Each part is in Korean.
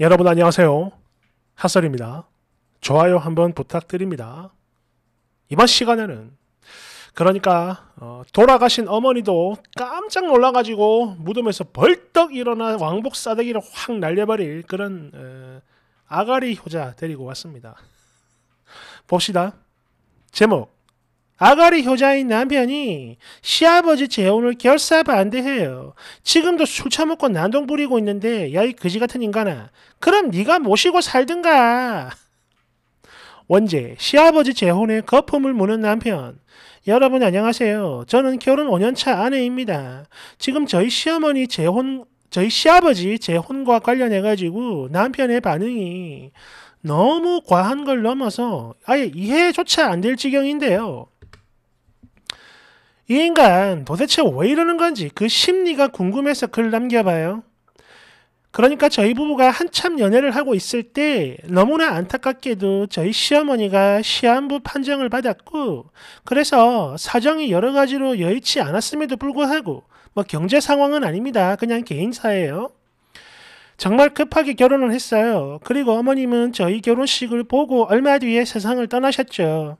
여러분 안녕하세요. 핫설입니다. 좋아요 한번 부탁드립니다. 이번 시간에는 그러니까 어, 돌아가신 어머니도 깜짝 놀라가지고 무덤에서 벌떡 일어나 왕복 싸대기를 확 날려버릴 그런 어, 아가리 효자 데리고 왔습니다. 봅시다. 제목 아가리 효자인 남편이 시아버지 재혼을 결사 반대해요. 지금도 술 처먹고 난동 부리고 있는데 야 이 그지 같은 인간아. 그럼 네가 모시고 살든가. 원제 시아버지 재혼에 거품을 무는 남편. 여러분 안녕하세요. 저는 결혼 5년차 아내입니다. 지금 저희 시어머니 재혼 저희 시아버지 재혼과 관련해 가지고 남편의 반응이 너무 과한 걸 넘어서 아예 이해조차 안 될 지경인데요. 이 인간 도대체 왜 이러는 건지 그 심리가 궁금해서 글 남겨봐요. 그러니까 저희 부부가 한참 연애를 하고 있을 때 너무나 안타깝게도 저희 시어머니가 시한부 판정을 받았고 그래서 사정이 여러 가지로 여의치 않았음에도 불구하고 뭐 경제 상황은 아닙니다. 그냥 개인사예요. 정말 급하게 결혼을 했어요. 그리고 어머님은 저희 결혼식을 보고 얼마 뒤에 세상을 떠나셨죠.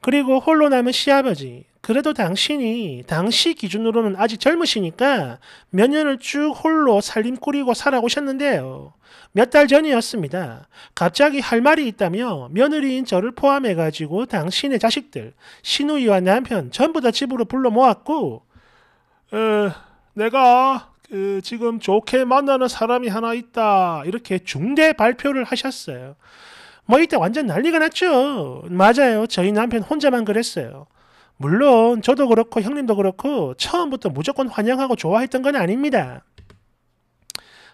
그리고 홀로 남은 시아버지, 그래도 당신이 당시 기준으로는 아직 젊으시니까 몇 년을 쭉 홀로 살림 꾸리고 살아오셨는데요. 몇 달 전이었습니다. 갑자기 할 말이 있다며 며느리인 저를 포함해가지고 당신의 자식들, 시누이와 남편 전부 다 집으로 불러 모았고, 에, 내가 그 지금 좋게 만나는 사람이 하나 있다. 이렇게 중대 발표를 하셨어요. 뭐 이때 완전 난리가 났죠. 맞아요. 저희 남편 혼자만 그랬어요. 물론 저도 그렇고 형님도 그렇고 처음부터 무조건 환영하고 좋아했던 건 아닙니다.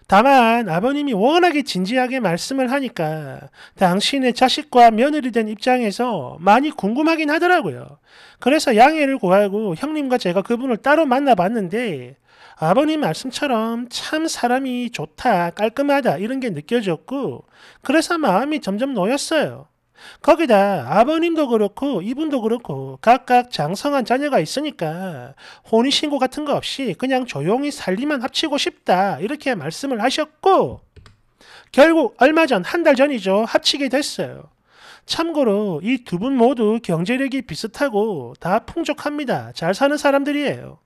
다만 아버님이 워낙에 진지하게 말씀을 하니까 당신의 자식과 며느리 된 입장에서 많이 궁금하긴 하더라고요. 그래서 양해를 구하고 형님과 제가 그분을 따로 만나봤는데 아버님 말씀처럼 참 사람이 좋다, 깔끔하다 이런 게 느껴졌고 그래서 마음이 점점 놓였어요. 거기다 아버님도 그렇고 이분도 그렇고 각각 장성한 자녀가 있으니까 혼인신고 같은 거 없이 그냥 조용히 살림만 합치고 싶다 이렇게 말씀을 하셨고 결국 얼마 전 한 달 전이죠 합치게 됐어요. 참고로 이 두 분 모두 경제력이 비슷하고 다 풍족합니다. 잘 사는 사람들이에요.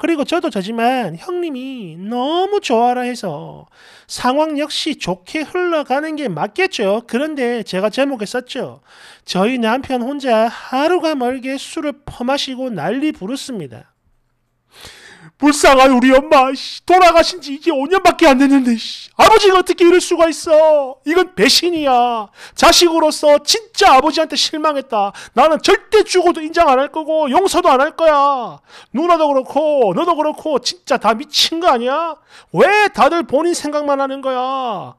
그리고 저도 저지만 형님이 너무 좋아라 해서 상황 역시 좋게 흘러가는 게 맞겠죠. 그런데 제가 제목에 썼죠. 저희 남편 혼자 하루가 멀게 술을 퍼마시고 난리 부르습니다. 불쌍한 하 우리 엄마 씨, 돌아가신 지 이제 5년밖에 안 됐는데 씨, 아버지가 어떻게 이럴 수가 있어 이건 배신이야 자식으로서 진짜 아버지한테 실망했다 나는 절대 죽어도 인정 안 할 거고 용서도 안 할 거야 누나도 그렇고 너도 그렇고 진짜 다 미친 거 아니야 왜 다들 본인 생각만 하는 거야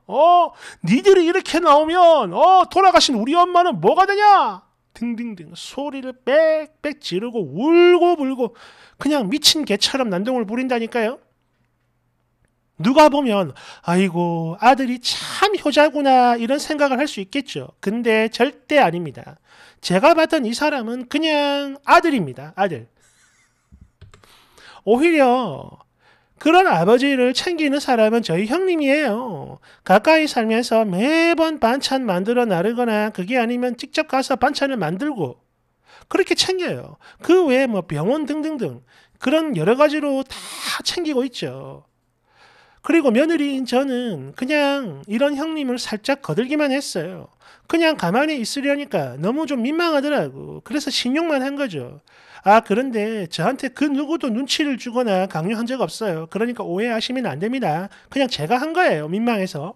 어 니들이 이렇게 나오면 어 돌아가신 우리 엄마는 뭐가 되냐 등등등 소리를 빽빽 지르고 울고 불고 그냥 미친 개처럼 난동을 부린다니까요. 누가 보면 아이고 아들이 참 효자구나 이런 생각을 할 수 있겠죠. 근데 절대 아닙니다. 제가 봤던 이 사람은 그냥 아들입니다. 아들. 오히려 그런 아버지를 챙기는 사람은 저희 형님이에요. 가까이 살면서 매번 반찬 만들어 나르거나 그게 아니면 직접 가서 반찬을 만들고 그렇게 챙겨요. 그 외에 뭐 병원 등등등 그런 여러 가지로 다 챙기고 있죠. 그리고 며느리인 저는 그냥 이런 형님을 살짝 거들기만 했어요. 그냥 가만히 있으려니까 너무 좀 민망하더라고. 그래서 신용만 한 거죠. 아, 그런데 저한테 그 누구도 눈치를 주거나 강요한 적 없어요. 그러니까 오해하시면 안 됩니다. 그냥 제가 한 거예요. 민망해서.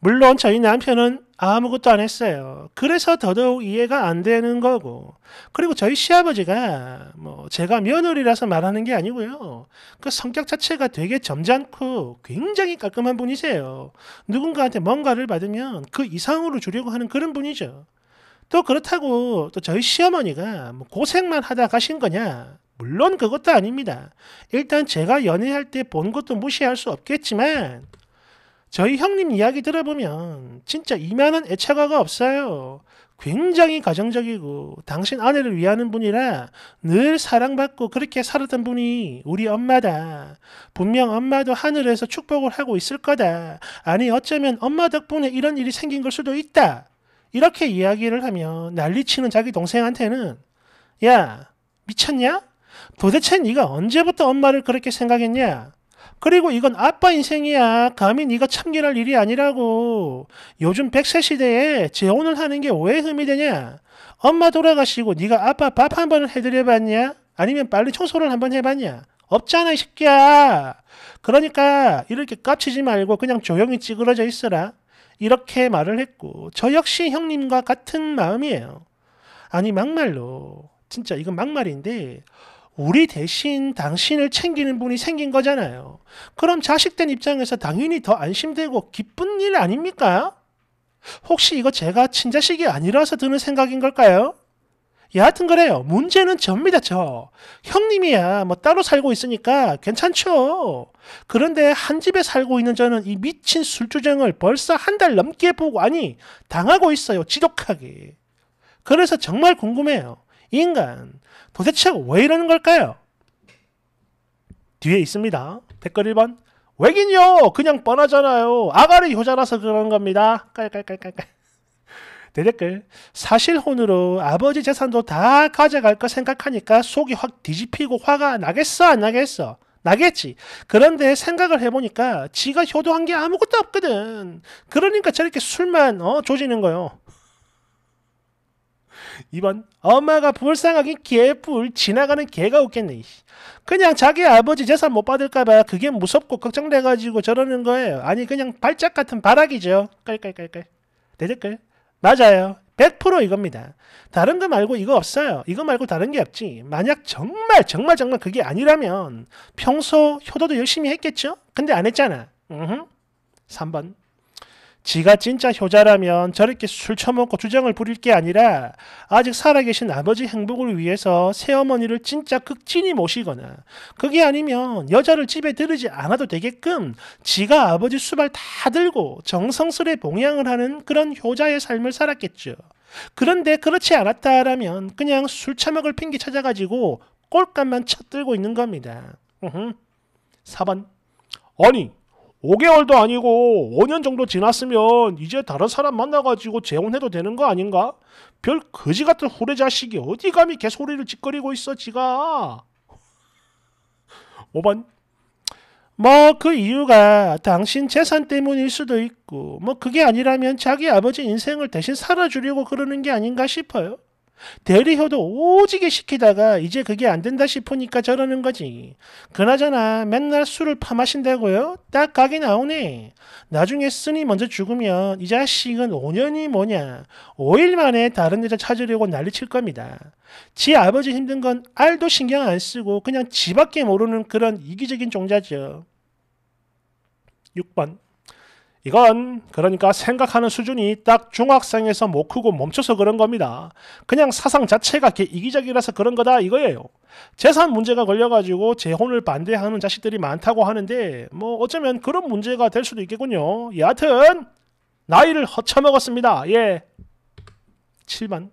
물론 저희 남편은 아무것도 안 했어요. 그래서 더더욱 이해가 안 되는 거고. 그리고 저희 시아버지가 뭐 제가 며느리라서 말하는 게 아니고요. 그 성격 자체가 되게 점잖고 굉장히 깔끔한 분이세요. 누군가한테 뭔가를 받으면 그 이상으로 주려고 하는 그런 분이죠. 또 그렇다고 또 저희 시어머니가 뭐 고생만 하다 가신 거냐? 물론 그것도 아닙니다. 일단 제가 연애할 때 본 것도 무시할 수 없겠지만 저희 형님 이야기 들어보면 진짜 이만한 애착화가 없어요. 굉장히 가정적이고 당신 아내를 위하는 분이라 늘 사랑받고 그렇게 살았던 분이 우리 엄마다. 분명 엄마도 하늘에서 축복을 하고 있을 거다. 아니 어쩌면 엄마 덕분에 이런 일이 생긴 걸 수도 있다. 이렇게 이야기를 하면 난리치는 자기 동생한테는 야 미쳤냐? 도대체 네가 언제부터 엄마를 그렇게 생각했냐? 그리고 이건 아빠 인생이야. 감히 네가 참견할 일이 아니라고. 요즘 백세 시대에 재혼을 하는 게 왜 흠이 되냐? 엄마 돌아가시고 네가 아빠 밥 한 번 해드려봤냐? 아니면 빨리 청소를 한 번 해봤냐? 없잖아 이 새끼야. 그러니까 이렇게 깝치지 말고 그냥 조용히 찌그러져 있어라. 이렇게 말을 했고 저 역시 형님과 같은 마음이에요. 아니 막말로 진짜 이건 막말인데 우리 대신 당신을 챙기는 분이 생긴 거잖아요. 그럼 자식된 입장에서 당연히 더 안심되고 기쁜 일 아닙니까? 혹시 이거 제가 친자식이 아니라서 드는 생각인 걸까요? 예, 여하튼 그래요. 문제는 접니다, 저. 형님이야 뭐 따로 살고 있으니까 괜찮죠. 그런데 한 집에 살고 있는 저는 이 미친 술주정을 벌써 한 달 넘게 보고 아니 당하고 있어요. 지독하게. 그래서 정말 궁금해요. 인간 도대체 왜 이러는 걸까요? 뒤에 있습니다. 댓글 1번. 왜긴요? 그냥 뻔하잖아요. 아가리 효자라서 그런 겁니다. 깔깔깔깔깔. 내 댓글 사실혼으로 아버지 재산도 다 가져갈 거 생각하니까 속이 확 뒤집히고 화가 나겠어 안 나겠어? 나겠지. 그런데 생각을 해보니까 지가 효도한 게 아무것도 없거든. 그러니까 저렇게 술만 어, 조지는 거요. 2번 엄마가 불쌍하긴 개뿔 지나가는 개가 웃겠네. 그냥 자기 아버지 재산 못 받을까봐 그게 무섭고 걱정돼가지고 저러는 거예요. 아니 그냥 발작 같은 바라이죠 깔깔깔깔. 내 댓글 맞아요. 100% 이겁니다. 다른 거 말고 이거 없어요. 이거 말고 다른 게 없지. 만약 정말 정말 정말 그게 아니라면 평소 효도도 열심히 했겠죠? 근데 안 했잖아. 으흠. 3번. 지가 진짜 효자라면 저렇게 술 처먹고 주정을 부릴 게 아니라 아직 살아계신 아버지 행복을 위해서 새어머니를 진짜 극진히 모시거나 그게 아니면 여자를 집에 들이지 않아도 되게끔 지가 아버지 수발 다 들고 정성스레 봉양을 하는 그런 효자의 삶을 살았겠죠. 그런데 그렇지 않았다라면 그냥 술 처먹을 핑계 찾아가지고 꼴값만 쳐들고 있는 겁니다. 4번 아니 5개월도 아니고 5년 정도 지났으면 이제 다른 사람 만나가지고 재혼해도 되는 거 아닌가? 별 거지 같은 후레 자식이 어디 감히 개소리를 짓거리고 있어 지가. 5번 뭐 그 이유가 당신 재산 때문일 수도 있고 뭐 그게 아니라면 자기 아버지 인생을 대신 살아주려고 그러는 게 아닌가 싶어요. 대리효도 오지게 시키다가 이제 그게 안 된다 싶으니까 저러는 거지. 그나저나 맨날 술을 파마신다고요? 딱 각이 나오네. 나중에 쓰니 먼저 죽으면 이 자식은 5년이 뭐냐. 5일 만에 다른 여자 찾으려고 난리칠 겁니다. 지 아버지 힘든 건 알도 신경 안 쓰고 그냥 지밖에 모르는 그런 이기적인 종자죠. 6번 이건 그러니까 생각하는 수준이 딱 중학생에서 못 뭐 크고 멈춰서 그런 겁니다. 그냥 사상 자체가 개 이기적이라서 그런 거다 이거예요. 재산 문제가 걸려가지고 재혼을 반대하는 자식들이 많다고 하는데 뭐 어쩌면 그런 문제가 될 수도 있겠군요. 예, 여하튼 나이를 허쳐먹었습니다. 예. 7만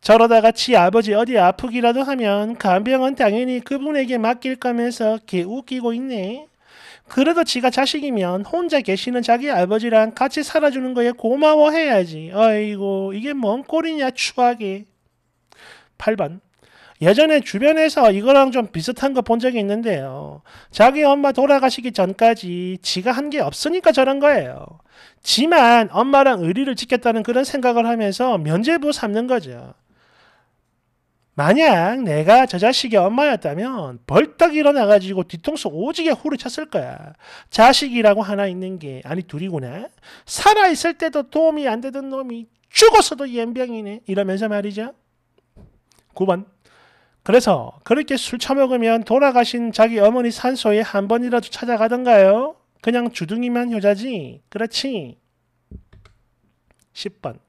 저러다가 지 아버지 어디 아프기라도 하면 간병은 당연히 그분에게 맡길 거면서 개 웃기고 있네. 그래도 지가 자식이면 혼자 계시는 자기 아버지랑 같이 살아주는 거에 고마워해야지. 어이고 이게 뭔 꼴이냐 추하게. 8번 예전에 주변에서 이거랑 좀 비슷한 거 본 적이 있는데요. 자기 엄마 돌아가시기 전까지 지가 한 게 없으니까 저런 거예요. 지만 엄마랑 의리를 지켰다는 그런 생각을 하면서 면죄부 삼는 거죠. 만약 내가 저 자식의 엄마였다면 벌떡 일어나가지고 뒤통수 오지게 후려쳤을 거야. 자식이라고 하나 있는 게 아니 둘이구나. 살아있을 때도 도움이 안 되던 놈이 죽었어도 연병이네 이러면서 말이죠. 9번 그래서 그렇게 술 처먹으면 돌아가신 자기 어머니 산소에 한 번이라도 찾아가던가요? 그냥 주둥이만 효자지. 그렇지. 10번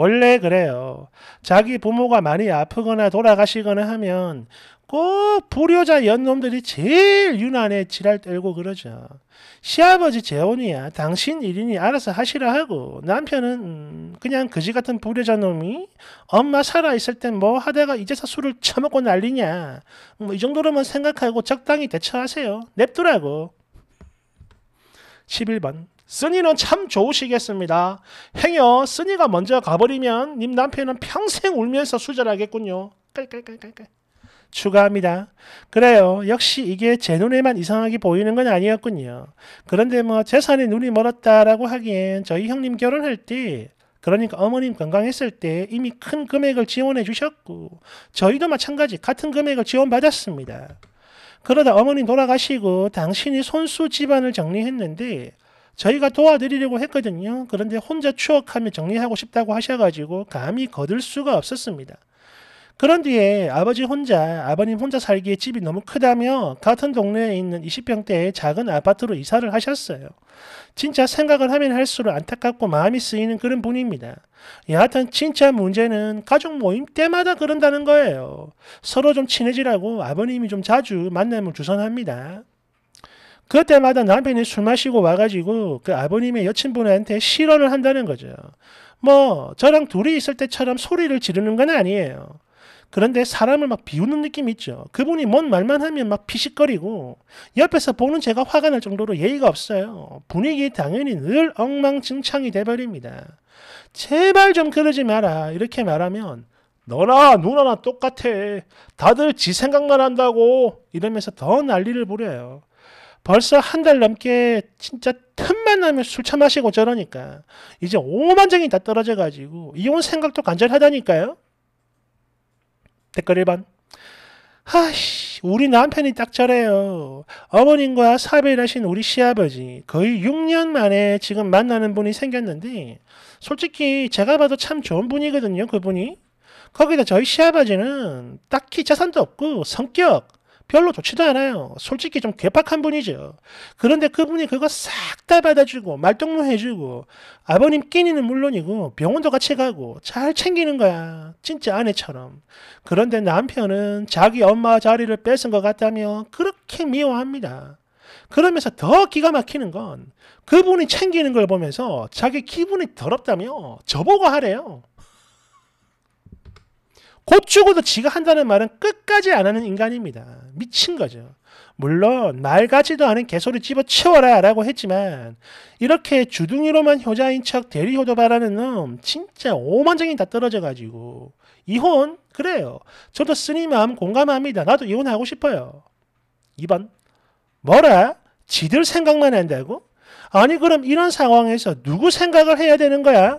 원래 그래요. 자기 부모가 많이 아프거나 돌아가시거나 하면 꼭 불효자 연놈들이 제일 유난에 지랄 떨고 그러죠. 시아버지 재혼이야. 당신 일인이 알아서 하시라 하고 남편은 음, 그냥 그지 같은 불효자 놈이 엄마 살아있을 땐 뭐 하다가 이제서 술을 처먹고 난리냐. 뭐 이 정도로만 생각하고 적당히 대처하세요. 냅두라고. 11번 쓰니는 참 좋으시겠습니다. 행여 쓰니가 먼저 가버리면 님 남편은 평생 울면서 수절하겠군요. 깔깔깔깔깔. 추가합니다. 그래요. 역시 이게 제 눈에만 이상하게 보이는 건 아니었군요. 그런데 뭐 재산에 눈이 멀었다라고 하기엔 저희 형님 결혼할 때 그러니까 어머님 건강했을 때 이미 큰 금액을 지원해 주셨고 저희도 마찬가지 같은 금액을 지원받았습니다. 그러다 어머님 돌아가시고 당신이 손수 집안을 정리했는데 저희가 도와드리려고 했거든요. 그런데 혼자 추억하며 정리하고 싶다고 하셔가지고 감히 거들 수가 없었습니다. 그런 뒤에 아버지 혼자, 아버님 혼자 살기에 집이 너무 크다며 같은 동네에 있는 20평대의 작은 아파트로 이사를 하셨어요. 진짜 생각을 하면 할수록 안타깝고 마음이 쓰이는 그런 분입니다. 여하튼 진짜 문제는 가족 모임 때마다 그런다는 거예요. 서로 좀 친해지라고 아버님이 좀 자주 만남을 주선합니다. 그때마다 남편이 술 마시고 와가지고 그 아버님의 여친분한테 실언을 한다는 거죠. 뭐 저랑 둘이 있을 때처럼 소리를 지르는 건 아니에요. 그런데 사람을 막 비웃는 느낌 있죠. 그분이 뭔 말만 하면 막 피식거리고 옆에서 보는 제가 화가 날 정도로 예의가 없어요. 분위기 당연히 늘 엉망진창이 돼버립니다. 제발 좀 그러지 마라 이렇게 말하면 너나 누나나 똑같아. 다들 지 생각만 한다고 이러면서 더 난리를 부려요. 벌써 한 달 넘게 진짜 틈만 나면 술차 마시고 저러니까 이제 오만장이 다 떨어져가지고 이혼 생각도 간절하다니까요. 댓글 1번 하씨 우리 남편이 딱 저래요. 어머님과 사별하신 우리 시아버지 거의 6년 만에 지금 만나는 분이 생겼는데 솔직히 제가 봐도 참 좋은 분이거든요 그분이. 거기다 저희 시아버지는 딱히 재산도 없고 성격 별로 좋지도 않아요. 솔직히 좀 괴팍한 분이죠. 그런데 그분이 그거 싹 다 받아주고 말동무 해주고 아버님 끼니는 물론이고 병원도 같이 가고 잘 챙기는 거야. 진짜 아내처럼. 그런데 남편은 자기 엄마 자리를 뺏은 것 같다며 그렇게 미워합니다. 그러면서 더 기가 막히는 건 그분이 챙기는 걸 보면서 자기 기분이 더럽다며 저보고 하래요. 고추고도 지가 한다는 말은 끝까지 안 하는 인간입니다. 미친 거죠. 물론 말 같지도 않은 개소리 집어치워라 라고 했지만 이렇게 주둥이로만 효자인 척 대리효도바라는 놈 진짜 오만정이 다 떨어져가지고 이혼? 그래요. 저도 쓰니 마음 공감합니다. 나도 이혼하고 싶어요. 2번 뭐라? 지들 생각만 한다고? 아니 그럼 이런 상황에서 누구 생각을 해야 되는 거야?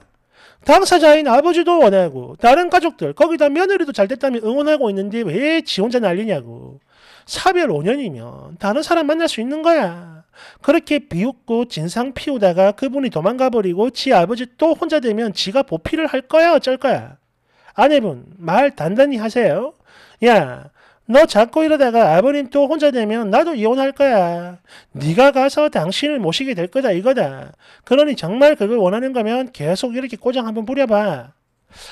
당사자인 아버지도 원하고 다른 가족들 거기다 며느리도 잘 됐다며 응원하고 있는데 왜 지 혼자 난리냐고. 사별 5년이면 다른 사람 만날 수 있는 거야. 그렇게 비웃고 진상 피우다가 그분이 도망가 버리고 지 아버지 또 혼자 되면 지가 보필을 할 거야 어쩔 거야. 아내분 말 단단히 하세요. 야너 자꾸 이러다가 아버님 또 혼자 되면 나도 이혼할 거야. 네가 가서 당신을 모시게 될 거다 이거다. 그러니 정말 그걸 원하는 거면 계속 이렇게 꼬장 한번 부려봐.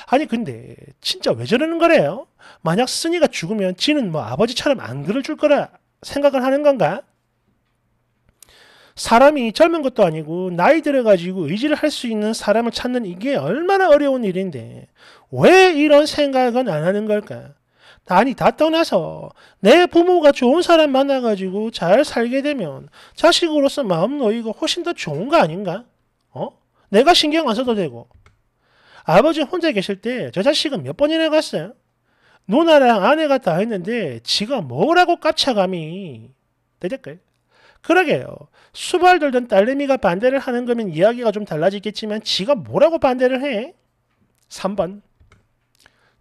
아니 근데 진짜 왜 저러는 거래요? 만약 스니가 죽으면 지는 뭐 아버지처럼 안 그려줄 거라 생각을 하는 건가? 사람이 젊은 것도 아니고 나이 들어가지고 의지를 할 수 있는 사람을 찾는 이게 얼마나 어려운 일인데 왜 이런 생각은 안 하는 걸까? 아니 다 떠나서 내 부모가 좋은 사람 만나가지고 잘 살게 되면 자식으로서 마음 놓이고 훨씬 더 좋은 거 아닌가? 어? 내가 신경 안 써도 되고 아버지 혼자 계실 때 저 자식은 몇 번이나 갔어요? 누나랑 아내가 다 했는데 지가 뭐라고 깝차감이 되될까요? 그러게요. 수발 들던 딸내미가 반대를 하는 거면 이야기가 좀 달라지겠지만 지가 뭐라고 반대를 해? 3번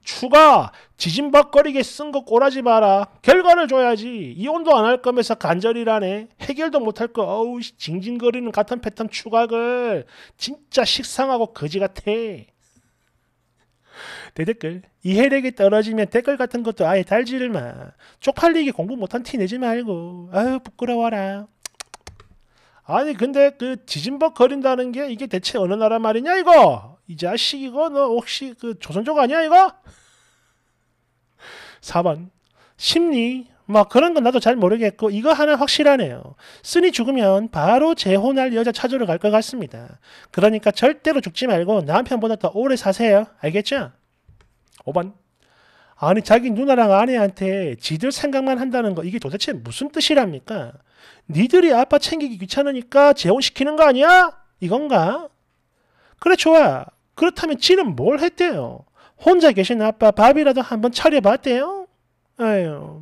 추가 지진박거리게 쓴 거 꼬라지 마라. 결과를 줘야지. 이혼도 안 할 거면서 간절이라네. 해결도 못 할 거. 어우 징징거리는 같은 패턴 추각을 진짜 식상하고 거지 같애 대댓글 이해력이 떨어지면 댓글 같은 것도 아예 달지를 마. 쪽팔리게 공부 못한 티 내지 말고. 아유 부끄러워라. 아니 근데 그지진박 거린다는 게 이게 대체 어느 나라 말이냐 이거? 이 자식 이거 너 혹시 그 조선족 아니야 이거? 4번 심리 막 뭐 그런 건 나도 잘 모르겠고 이거 하나 확실하네요. 쓰니 죽으면 바로 재혼할 여자 찾으러 갈 것 같습니다. 그러니까 절대로 죽지 말고 남편보다 더 오래 사세요. 알겠죠? 5번 아니 자기 누나랑 아내한테 지들 생각만 한다는 거 이게 도대체 무슨 뜻이랍니까? 니들이 아빠 챙기기 귀찮으니까 재혼시키는 거 아니야? 이건가? 그래 좋아. 그렇다면 지는 뭘 했대요? 혼자 계신 아빠 밥이라도 한번 차려봤대요? 아유.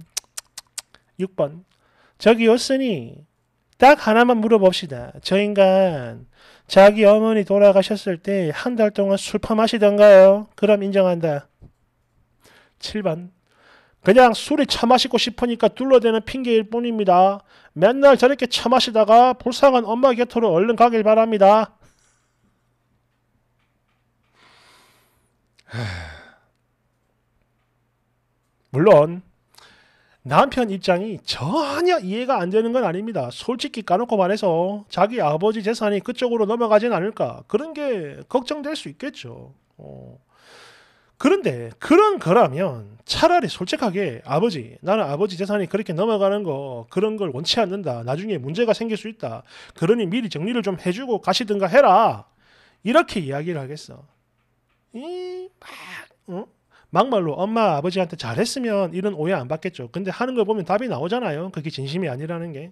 6번. 저기 였으니 딱 하나만 물어봅시다. 저 인간 자기 어머니 돌아가셨을 때 한 달 동안 술 퍼마시던가요? 그럼 인정한다. 7번. 그냥 술이 처마시고 싶으니까 둘러대는 핑계일 뿐입니다. 맨날 저렇게 처마시다가 불쌍한 엄마 곁으로 얼른 가길 바랍니다. 물론 남편 입장이 전혀 이해가 안 되는 건 아닙니다. 솔직히 까놓고 말해서 자기 아버지 재산이 그쪽으로 넘어가진 않을까 그런 게 걱정될 수 있겠죠. 어. 그런데 그런 거라면 차라리 솔직하게 아버지 나는 아버지 재산이 그렇게 넘어가는 거 그런 걸 원치 않는다. 나중에 문제가 생길 수 있다. 그러니 미리 정리를 좀 해주고 가시든가 해라. 이렇게 이야기를 하겠어. 막, 어? 막말로 엄마 아버지한테 잘했으면 이런 오해 안 받겠죠. 근데 하는 걸 보면 답이 나오잖아요. 그게 진심이 아니라는 게.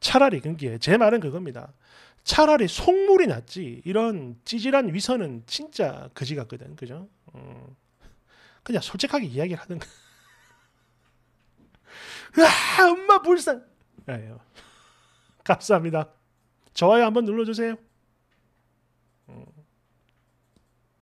차라리 그게 제 말은 그겁니다. 차라리 속물이 낫지 이런 찌질한 위선은 진짜 거지 같거든, 그죠? 음. 그냥 솔직하게 이야기를 하든가. 아, 엄마 불쌍. 아요 감사합니다. 좋아요 한번 눌러주세요.